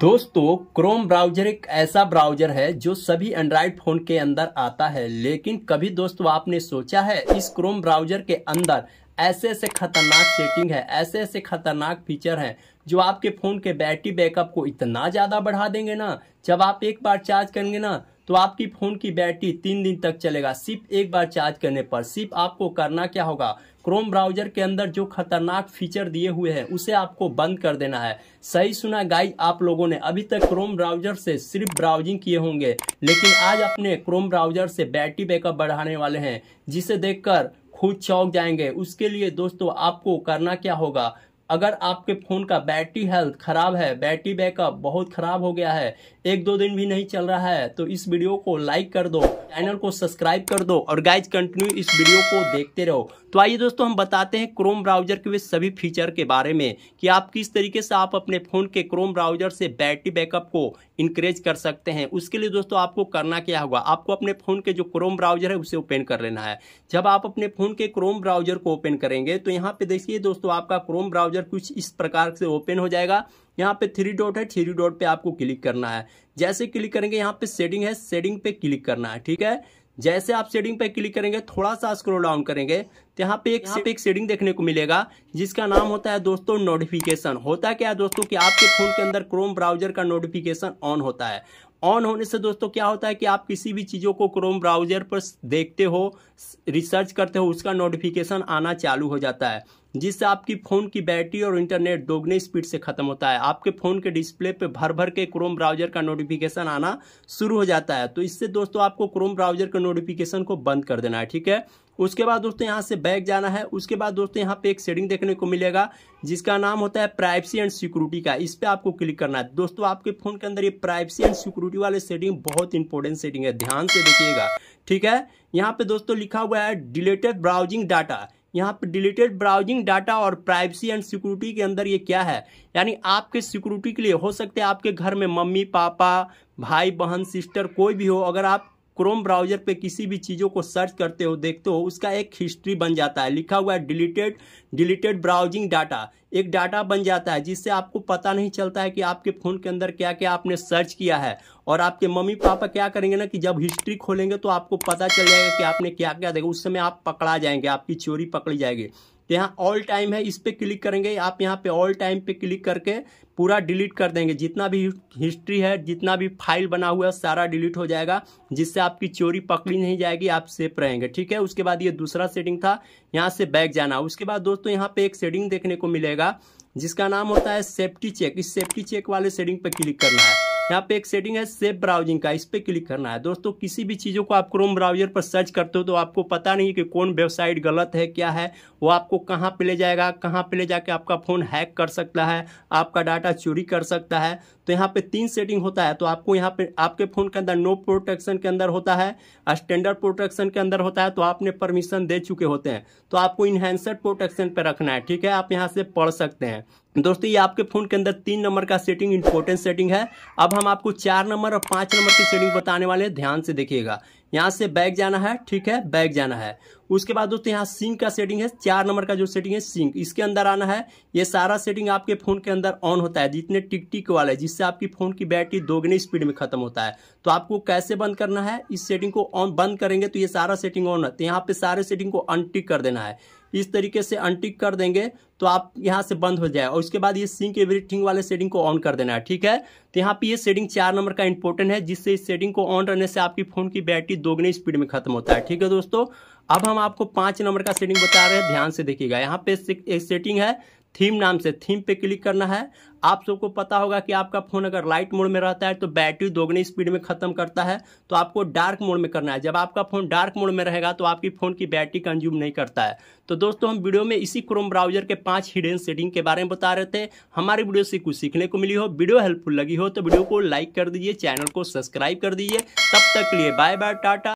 दोस्तों Chrome browser एक ऐसा ब्राउजर है जो सभी एंड्रॉइड फोन के अंदर आता है लेकिन कभी दोस्तों आपने सोचा है इस क्रोम ब्राउजर के अंदर ऐसे ऐसे खतरनाक सेटिंग है ऐसे ऐसे खतरनाक फीचर हैं जो आपके फोन के बैटरी बैकअप को इतना ज्यादा बढ़ा देंगे ना जब आप एक बार चार्ज करेंगे ना तो आपकी फ़ोन की बैटरी तीन दिन तक चलेगा सिर्फ एक बार चार्ज करने पर सिर्फ आपको करना क्या होगा क्रोम ब्राउजर के अंदर जो खतरनाक फीचर दिए हुए हैं उसे आपको बंद कर देना है सही सुना गाइज आप लोगों ने अभी तक क्रोम ब्राउजर से सिर्फ ब्राउजिंग किए होंगे लेकिन आज अपने क्रोम ब्राउजर से बैटरी बैकअप बढ़ाने वाले हैं जिसे देखकर खुद चौक जाएंगे उसके लिए दोस्तों आपको करना क्या होगा अगर आपके फ़ोन का बैटरी हेल्थ ख़राब है बैटरी बैकअप बहुत ख़राब हो गया है एक दो दिन भी नहीं चल रहा है तो इस वीडियो को लाइक कर दो चैनल को सब्सक्राइब कर दो और गाइज कंटिन्यू इस वीडियो को देखते रहो तो आइए दोस्तों हम बताते हैं क्रोम ब्राउजर के वे सभी फीचर के बारे में कि आप किस तरीके से आप अपने फ़ोन के क्रोम ब्राउजर से बैटरी बैकअप को इंक्रेज कर सकते हैं उसके लिए दोस्तों आपको करना क्या होगा आपको अपने फ़ोन के जो क्रोम ब्राउजर है उसे ओपन कर लेना है जब आप अपने फ़ोन के क्रोम ब्राउजर को ओपन करेंगे तो यहाँ पे देखिए दोस्तों आपका क्रोम ब्राउजर ब्राउजर कुछ इस प्रकार से ओपन हो जाएगा यहाँ पे थ्री डॉट है थ्री डॉट पे आपको क्लिक करना है जैसे क्लिक करेंगे यहाँ पे सेटिंग है सेटिंग पे क्लिक करना है ठीक है जैसे आप सेटिंग पे क्लिक करेंगे थोड़ा सा स्क्रोल डाउन करेंगे तो यहाँ पे एक यहाँ पे एक सेटिंग देखने को मिलेगा जिसका नाम होता है दोस्तों नोटिफिकेशन होता क्या है दोस्तों कि आपके फोन के अंदर क्रोम ब्राउजर का नोटिफिकेशन ऑन होता है ऑन होने से दोस्तों क्या होता है कि आप किसी भी चीज़ों को क्रोम ब्राउजर पर देखते हो रिसर्च करते हो उसका नोटिफिकेशन आना चालू हो जाता है जिससे आपकी फ़ोन की बैटरी और इंटरनेट दोगुनी स्पीड से ख़त्म होता है आपके फ़ोन के डिस्प्ले पे भर भर के क्रोम ब्राउजर का नोटिफिकेशन आना शुरू हो जाता है तो इससे दोस्तों आपको क्रोम ब्राउजर के नोटिफिकेशन को बंद कर देना है ठीक है उसके बाद दोस्तों यहाँ से बैग जाना है उसके बाद दोस्तों यहाँ पे एक सेटिंग देखने को मिलेगा जिसका नाम होता है प्राइवेसी एंड सिक्योरिटी का इस पर आपको क्लिक करना है दोस्तों आपके फ़ोन के अंदर ये प्राइवेसी एंड सिक्योरिटी वाले सेटिंग बहुत इंपॉर्टेंट सेटिंग है ध्यान से देखिएगा ठीक है यहाँ पे दोस्तों लिखा हुआ है डिलेटेड ब्राउजिंग डाटा यहाँ पे डिलीटेड ब्राउजिंग डाटा और प्राइवेसी एंड सिक्योरिटी के अंदर ये क्या है यानी आपके सिक्योरिटी के लिए हो सकते हैं आपके घर में मम्मी पापा भाई बहन सिस्टर कोई भी हो अगर आप क्रोम ब्राउजर पे किसी भी चीज़ों को सर्च करते हो देखते हो उसका एक हिस्ट्री बन जाता है लिखा हुआ है डिलीटेड डिलीटेड ब्राउजिंग डाटा एक डाटा बन जाता है जिससे आपको पता नहीं चलता है कि आपके फ़ोन के अंदर क्या क्या आपने सर्च किया है और आपके मम्मी पापा क्या करेंगे ना कि जब हिस्ट्री खोलेंगे तो आपको पता चल जाएगा कि आपने क्या क्या देखा उस समय आप पकड़ा जाएंगे आपकी चोरी पकड़ी जाएगी तो यहाँ ऑल टाइम है इस पर क्लिक करेंगे आप यहाँ पे ऑल टाइम पे क्लिक करके पूरा डिलीट कर देंगे जितना भी हिस्ट्री है जितना भी फाइल बना हुआ है सारा डिलीट हो जाएगा जिससे आपकी चोरी पकड़ी नहीं जाएगी आप सेफ रहेंगे ठीक है उसके बाद ये दूसरा सेटिंग था यहाँ से बैग जाना उसके बाद दोस्तों यहाँ पे एक सेटिंग देखने को मिलेगा जिसका नाम होता है सेफ्टी चेक इस सेफ्टी चेक वाले सेटिंग पर क्लिक करना है यहाँ पे एक सेटिंग है सेफ ब्राउजिंग का इस पर क्लिक करना है दोस्तों किसी भी चीज़ों को आप क्रोम ब्राउजर पर सर्च करते हो तो आपको पता नहीं है कि कौन वेबसाइट गलत है क्या है वो आपको कहाँ पे ले जाएगा कहाँ पे ले जाके आपका फ़ोन हैक कर सकता है आपका डाटा चोरी कर सकता है तो यहाँ पे तीन सेटिंग होता है तो आपको यहाँ पे आपके फ़ोन के अंदर नो प्रोटेक्शन के अंदर होता है स्टैंडर्ड प्रोटेक्शन के अंदर होता है तो आपने परमिशन दे चुके होते हैं तो आपको इन्हेंसड प्रोटेक्शन पर रखना है ठीक है आप यहाँ से पढ़ सकते हैं दोस्तों ये आपके फोन के अंदर तीन नंबर का सेटिंग इंपोर्टेंट सेटिंग है अब हम आपको चार नंबर और पांच नंबर की सेटिंग बताने वाले हैं ध्यान से देखिएगा यहाँ से बैग जाना है ठीक है बैग जाना है उसके बाद दोस्तों यहाँ सिंक का सेटिंग है चार नंबर का जो सेटिंग है सिंक इसके अंदर आना है ये सारा सेटिंग आपके फोन के अंदर ऑन होता है जितने टिक टिक वाले है जिससे आपकी फोन की बैटरी दोगुनी स्पीड में खत्म होता है तो आपको कैसे बंद करना है इस सेटिंग को ऑन बंद करेंगे तो ये सारा सेटिंग ऑन होता है तो यहाँ पे सारे सेटिंग को अनटिक कर देना है इस तरीके से अनटिक कर देंगे तो आप यहाँ से बंद हो जाए और उसके बाद ये सिंक एवरीथिंग वाले सेटिंग को ऑन कर देना है ठीक है तो यहाँ पे ये सेटिंग चार नंबर का इंपॉर्टेंट है जिससे इस सेटिंग को ऑन रहने से आपकी फोन की बैटरी दोगुनी स्पीड में खत्म होता है ठीक है दोस्तों अब हम आपको पांच नंबर का सेटिंग बता रहे हैं ध्यान से देखिएगा यहाँ पे एक सेटिंग है थीम नाम से थीम पे क्लिक करना है आप सबको पता होगा कि आपका फोन अगर लाइट मोड में रहता है तो बैटरी दोगुनी स्पीड में खत्म करता है तो आपको डार्क मोड में करना है जब आपका फोन डार्क मोड में रहेगा तो आपकी फोन की बैटरी कंज्यूम नहीं करता है तो दोस्तों हम वीडियो में इसी क्रोम ब्राउजर के पांच हिडन सेटिंग के बारे में बता रहे थे हमारी वीडियो से कुछ सीखने को मिली हो वीडियो हेल्पफुल लगी हो तो वीडियो को लाइक कर दीजिए चैनल को सब्सक्राइब कर दीजिए तब तक लिए बाय बाय टाटा